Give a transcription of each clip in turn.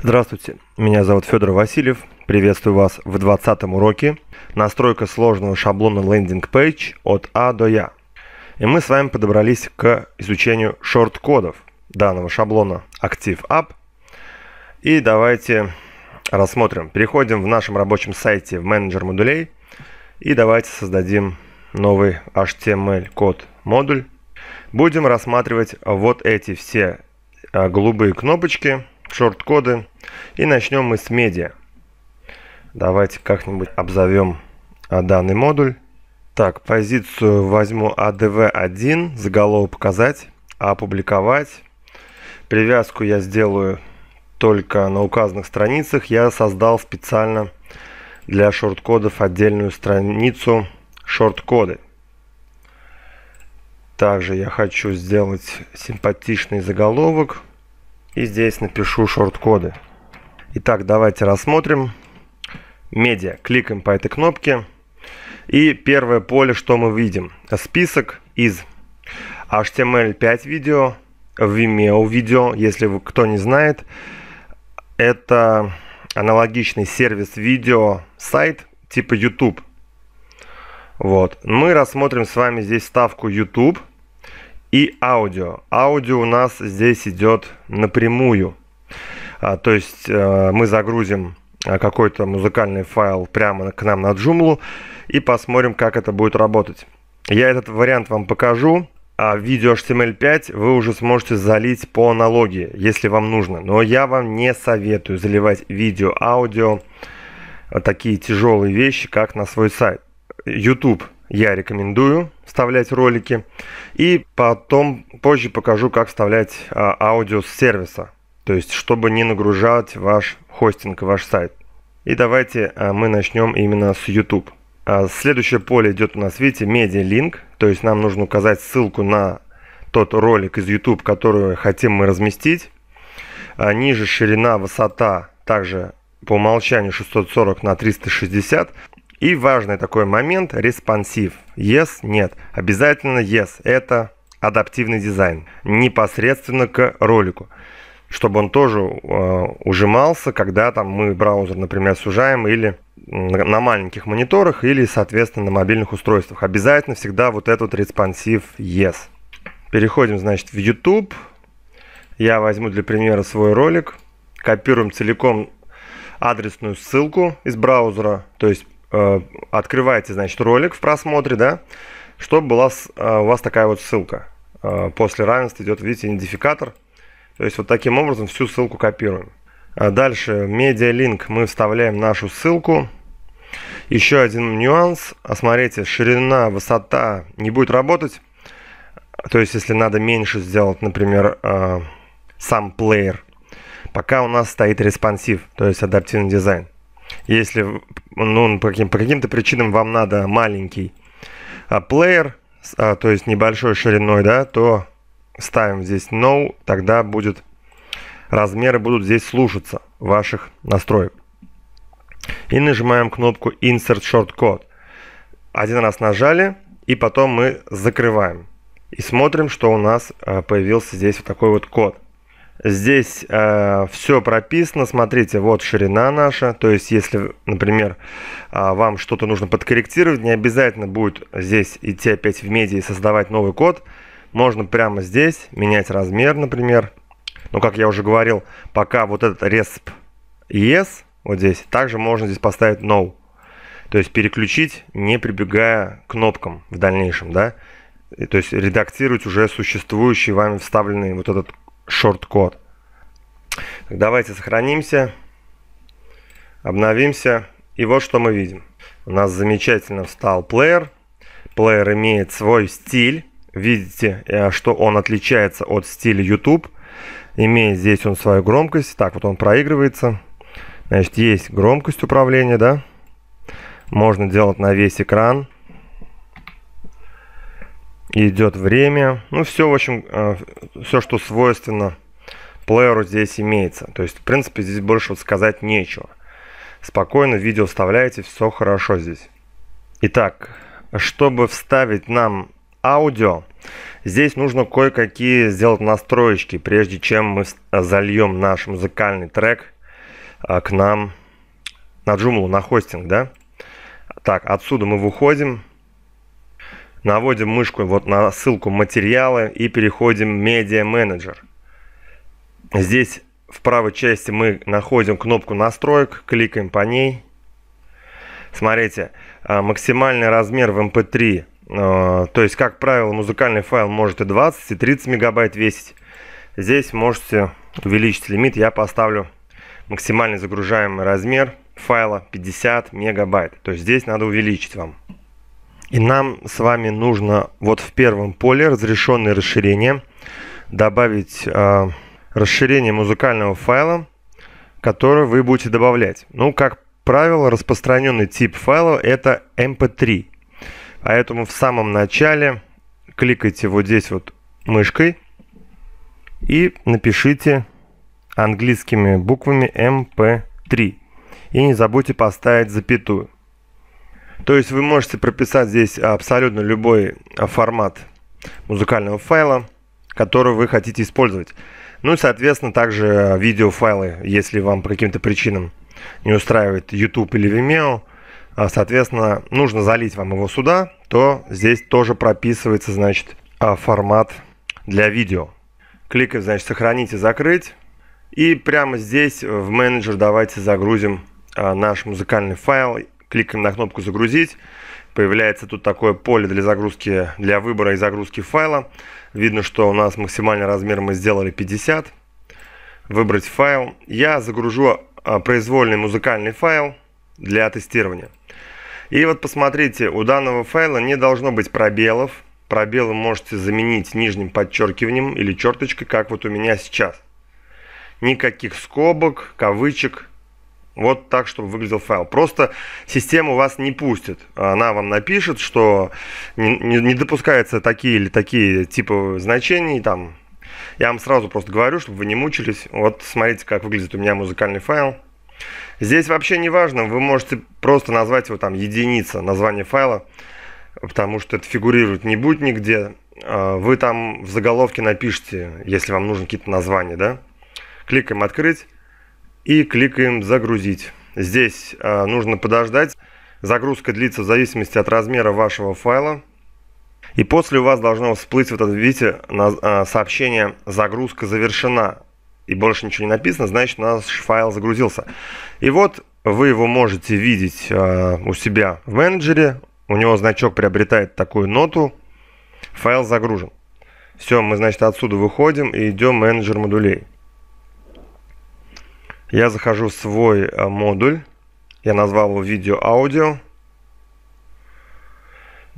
Здравствуйте, меня зовут Федор Васильев. Приветствую вас в 20 уроке «Настройка сложного шаблона лендинг-пейдж от А до Я». И мы с вами подобрались к изучению шорт-кодов данного шаблона Active App. И давайте рассмотрим. Переходим в нашем рабочем сайте в менеджер модулей. И давайте создадим новый HTML-код модуль. Будем рассматривать вот эти все а, голубые кнопочки – шорт-коды. И начнем мы с медиа. Давайте как-нибудь обзовем а, данный модуль. Так, позицию возьму ADV1, а заголовок показать, опубликовать. Привязку я сделаю только на указанных страницах. Я создал специально для шорт-кодов отдельную страницу шорт-коды. Также я хочу сделать симпатичный заголовок. И здесь напишу шорт-коды. Итак, давайте рассмотрим. Медиа. Кликаем по этой кнопке. И первое поле, что мы видим. Список из HTML5 видео, Vimeo видео, если вы, кто не знает. Это аналогичный сервис видео сайт типа YouTube. Вот. Мы рассмотрим с вами здесь ставку YouTube и аудио. Аудио у нас здесь идет напрямую. А, то есть э, мы загрузим а, какой-то музыкальный файл прямо к нам на Joomla и посмотрим, как это будет работать. Я этот вариант вам покажу. А видео HTML5 вы уже сможете залить по аналогии, если вам нужно. Но я вам не советую заливать видео, аудио, а, такие тяжелые вещи, как на свой сайт. YouTube я рекомендую, вставлять ролики. И потом позже покажу, как вставлять а, аудио с сервиса. То есть, чтобы не нагружать ваш хостинг, ваш сайт. И давайте а, мы начнем именно с YouTube. А, следующее поле идет у нас, видите, медиа медиалинк. То есть, нам нужно указать ссылку на тот ролик из YouTube, который хотим мы разместить. ниже ширина, высота также по умолчанию 640 на 360. И важный такой момент – респонсив. Yes, нет. Обязательно yes – это адаптивный дизайн непосредственно к ролику чтобы он тоже э, ужимался, когда там мы браузер, например, сужаем или на маленьких мониторах, или, соответственно, на мобильных устройствах. Обязательно всегда вот этот респонсив yes. Переходим, значит, в YouTube. Я возьму для примера свой ролик. Копируем целиком адресную ссылку из браузера, то есть Э, открываете, значит, ролик в просмотре, да, чтобы была э, у вас такая вот ссылка. Э, после равенства идет, видите, идентификатор. То есть вот таким образом всю ссылку копируем. Дальше медиалинк мы вставляем нашу ссылку. Еще один нюанс. А смотрите, ширина, высота не будет работать. То есть если надо меньше сделать, например, сам плеер. Пока у нас стоит респонсив, то есть адаптивный дизайн. Если ну, по, каким, по каким-то причинам вам надо маленький а, плеер, а, то есть небольшой шириной, да, то ставим здесь no, тогда будет размеры будут здесь слушаться ваших настроек. И нажимаем кнопку Insert Shortcode. Один раз нажали, и потом мы закрываем. И смотрим, что у нас а, появился здесь вот такой вот код. Здесь э, все прописано, смотрите, вот ширина наша, то есть если, например, э, вам что-то нужно подкорректировать, не обязательно будет здесь идти опять в меди и создавать новый код, можно прямо здесь менять размер, например. Но, как я уже говорил, пока вот этот resp yes, вот здесь, также можно здесь поставить no, то есть переключить, не прибегая к кнопкам в дальнейшем, да, то есть редактировать уже существующий вами вставленный вот этот шорт-код. Давайте сохранимся, обновимся. И вот что мы видим. У нас замечательно встал плеер. Плеер имеет свой стиль. Видите, э, что он отличается от стиля YouTube. Имеет здесь он свою громкость. Так, вот он проигрывается. Значит, есть громкость управления, да. Можно делать на весь экран идет время. Ну, все, в общем, э, все, что свойственно плееру здесь имеется. То есть, в принципе, здесь больше вот сказать нечего. Спокойно видео вставляете, все хорошо здесь. Итак, чтобы вставить нам аудио, здесь нужно кое-какие сделать настроечки, прежде чем мы э, зальем наш музыкальный трек э, к нам на Joomla, на хостинг, да? Так, отсюда мы выходим, Наводим мышку вот на ссылку материалы и переходим медиа менеджер Здесь в правой части мы находим кнопку настроек, кликаем по ней. Смотрите, а, максимальный размер в MP3, эм а, то есть, как правило, музыкальный файл может и 20, и 30 мегабайт весить. Здесь можете увеличить лимит, я поставлю максимальный загружаемый размер файла 50 мегабайт. То есть здесь надо увеличить вам. И нам с вами нужно вот в первом поле разрешенное расширение добавить э, расширение музыкального файла, который вы будете добавлять. Ну, как правило, распространенный тип файла это mp3. Эм Поэтому в самом начале кликайте вот здесь вот мышкой и напишите английскими буквами mp3. Эм и не забудьте поставить запятую. То есть вы можете прописать здесь абсолютно любой а, формат музыкального файла, который вы хотите использовать. Ну и, соответственно, также а, видеофайлы, если вам по каким-то причинам не устраивает YouTube или Vimeo, а, соответственно, нужно залить вам его сюда, то здесь тоже прописывается, значит, формат для видео. Кликаем, значит, сохранить и закрыть. И прямо здесь в менеджер давайте загрузим наш музыкальный файл кликаем на кнопку «Загрузить». Появляется тут такое поле для загрузки, для выбора и загрузки файла. Видно, что у нас максимальный размер мы сделали 50. Выбрать файл. Я загружу а, произвольный музыкальный файл для тестирования. И вот посмотрите, у данного файла не должно быть пробелов. Пробелы можете заменить нижним подчеркиванием или черточкой, как вот у меня сейчас. Никаких скобок, кавычек вот так, чтобы выглядел файл. Просто система вас не пустит. Она вам напишет, что не, не, не допускаются такие или такие типы значений. Там. Я вам сразу просто говорю, чтобы вы не мучились. Вот смотрите, как выглядит у меня музыкальный файл. Здесь вообще не важно, вы можете просто назвать его там единица, название файла, потому что это фигурирует не будет нигде. А, вы там в заголовке напишите, если вам нужно какие-то названия, да? Кликаем «Открыть» и кликаем «Загрузить». Здесь а, нужно подождать. Загрузка длится в зависимости от размера вашего файла. И после у вас должно всплыть, вот это, видите, а, сообщение «Загрузка завершена». И больше ничего не написано, значит наш файл загрузился. И вот вы его можете видеть а, у себя в менеджере. У него значок приобретает такую ноту. Файл загружен. Все, мы, значит, отсюда выходим и идем в менеджер модулей. Я захожу в свой э, модуль. Я назвал его видео-аудио.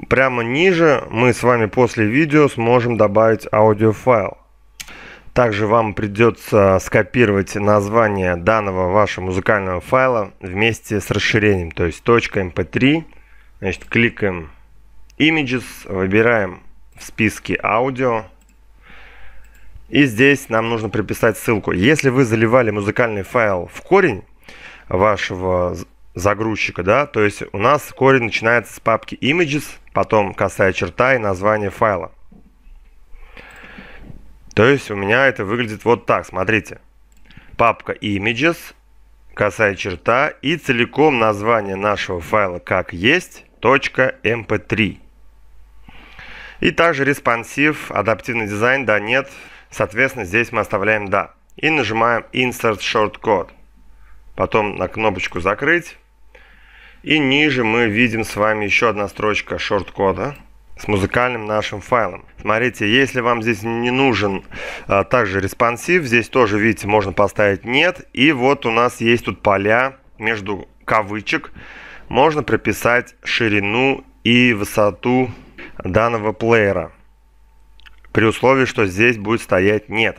Прямо ниже мы с вами после видео сможем добавить аудиофайл. Также вам придется скопировать название данного вашего музыкального файла вместе с расширением, то есть .mp3. Эм Значит, кликаем Images, выбираем в списке аудио и здесь нам нужно приписать ссылку. Если вы заливали музыкальный файл в корень вашего загрузчика, да, то есть у нас корень начинается с папки images, потом косая черта и название файла. То есть у меня это выглядит вот так, смотрите. Папка images, косая черта и целиком название нашего файла как есть .mp3. «Эм и также респонсив, адаптивный дизайн, да нет, Соответственно, здесь мы оставляем «Да» и нажимаем Insert Shortcode. Потом на кнопочку «Закрыть». И ниже мы видим с вами еще одна строчка шорткода с музыкальным нашим файлом. Смотрите, если вам здесь не нужен а, также респонсив, здесь тоже, видите, можно поставить «нет». И вот у нас есть тут поля между кавычек. Можно прописать ширину и высоту данного плеера. При условии, что здесь будет стоять «нет».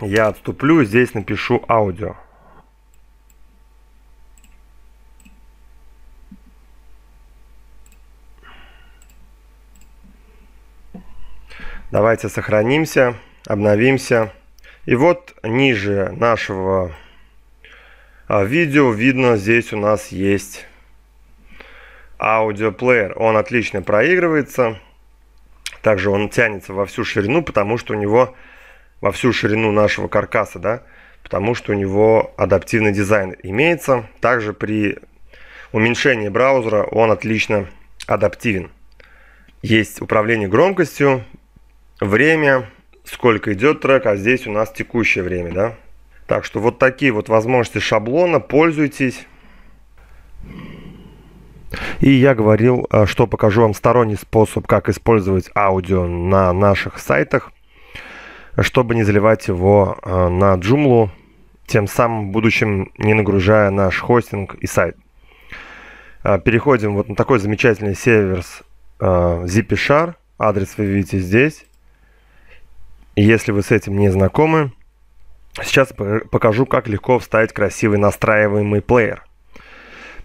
Я отступлю, здесь напишу «аудио». Давайте сохранимся, обновимся. И вот ниже нашего а, видео видно, здесь у нас есть аудиоплеер. Он отлично проигрывается. Также он тянется во всю ширину, потому что у него во всю ширину нашего каркаса, да, потому что у него адаптивный дизайн имеется. Также при уменьшении браузера он отлично адаптивен. Есть управление громкостью, время, сколько идет трек, а здесь у нас текущее время, да. Так что вот такие вот возможности шаблона, пользуйтесь. И я говорил, э, что покажу вам сторонний способ, как использовать аудио на наших сайтах, чтобы не заливать его э, на Joomla, тем самым в будущем не нагружая наш хостинг и сайт. Э, переходим вот на такой замечательный сервис ZipiShar. Адрес вы видите здесь. Если вы с этим не знакомы, сейчас покажу, как легко вставить красивый настраиваемый плеер –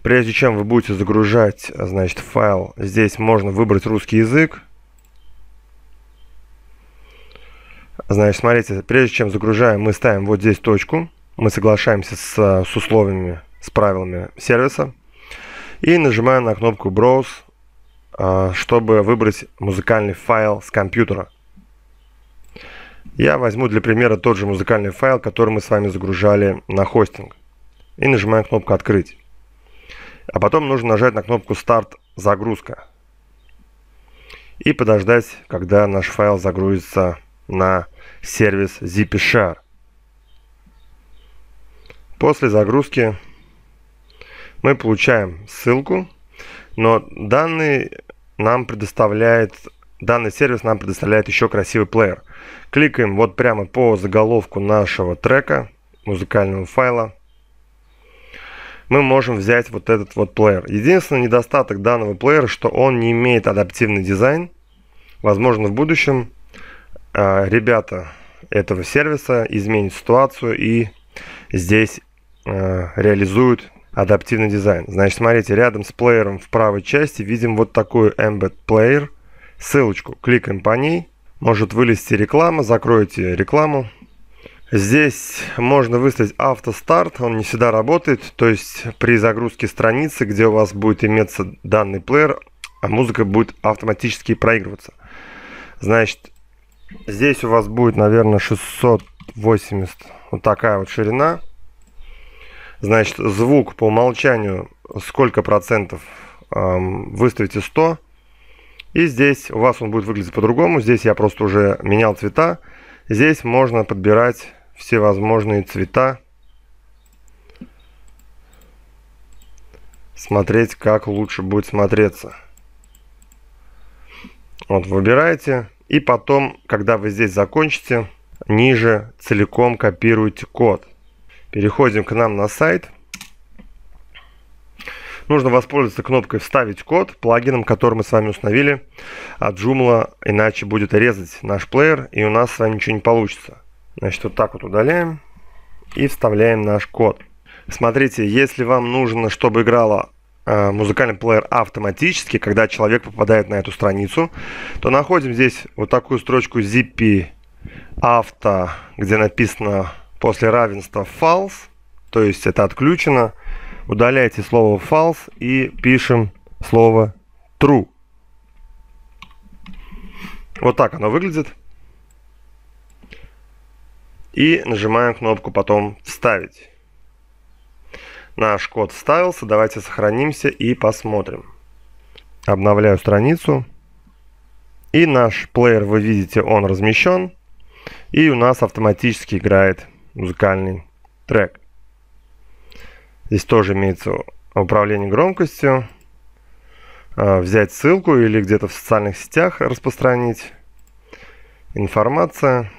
Прежде чем вы будете загружать, а, значит, файл, здесь можно выбрать русский язык. Значит, смотрите, прежде чем загружаем, мы ставим вот здесь точку. Мы соглашаемся с, а, с условиями, с правилами сервиса. И нажимаем на кнопку Browse, а, чтобы выбрать музыкальный файл с компьютера. Я возьму для примера тот же музыкальный файл, который мы с вами загружали на хостинг. И нажимаем кнопку «Открыть». А потом нужно нажать на кнопку «Старт загрузка» и подождать, когда наш файл загрузится на сервис ZipShare. После загрузки мы получаем ссылку, но данный нам предоставляет данный сервис нам предоставляет еще красивый плеер. Кликаем вот прямо по заголовку нашего трека, музыкального файла – мы можем взять вот этот вот плеер. Единственный недостаток данного плеера, что он не имеет адаптивный дизайн. Возможно, в будущем э, ребята этого сервиса изменят ситуацию и здесь э, реализуют адаптивный дизайн. Значит, смотрите, рядом с плеером в правой части видим вот такую embed player. Ссылочку кликаем по ней. Может вылезти реклама, закройте рекламу, Здесь можно выставить автостарт, он не всегда работает, то есть при загрузке страницы, где у вас будет иметься данный плеер, а музыка будет автоматически проигрываться. Значит, здесь у вас будет, наверное, 680, вот такая вот ширина. Значит, звук по умолчанию сколько процентов эм, выставите 100. И здесь у вас он будет выглядеть по-другому, здесь я просто уже менял цвета. Здесь можно подбирать всевозможные цвета. Смотреть, как лучше будет смотреться. Вот выбираете. И потом, когда вы здесь закончите, ниже целиком копируете код. Переходим к нам на сайт. Нужно воспользоваться кнопкой «Вставить код», плагином, который мы с вами установили от Joomla, иначе будет резать наш плеер, и у нас с вами ничего не получится. Значит, вот так вот удаляем и вставляем наш код. Смотрите, если вам нужно, чтобы играла э, музыкальный плеер автоматически, когда человек попадает на эту страницу, то находим здесь вот такую строчку zippy авто, где написано после равенства false, то есть это отключено. Удаляете слово false и пишем слово true. Вот так оно выглядит и нажимаем кнопку потом «Вставить». Наш код вставился, давайте сохранимся и посмотрим. Обновляю страницу. И наш плеер, вы видите, он размещен. И у нас автоматически играет музыкальный трек. Здесь тоже имеется управление громкостью. А, взять ссылку или где-то в социальных сетях распространить. Информация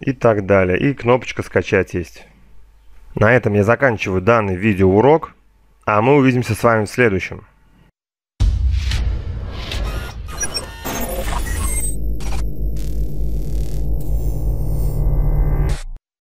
и так далее. И кнопочка скачать есть. На этом я заканчиваю данный видеоурок, а мы увидимся с вами в следующем.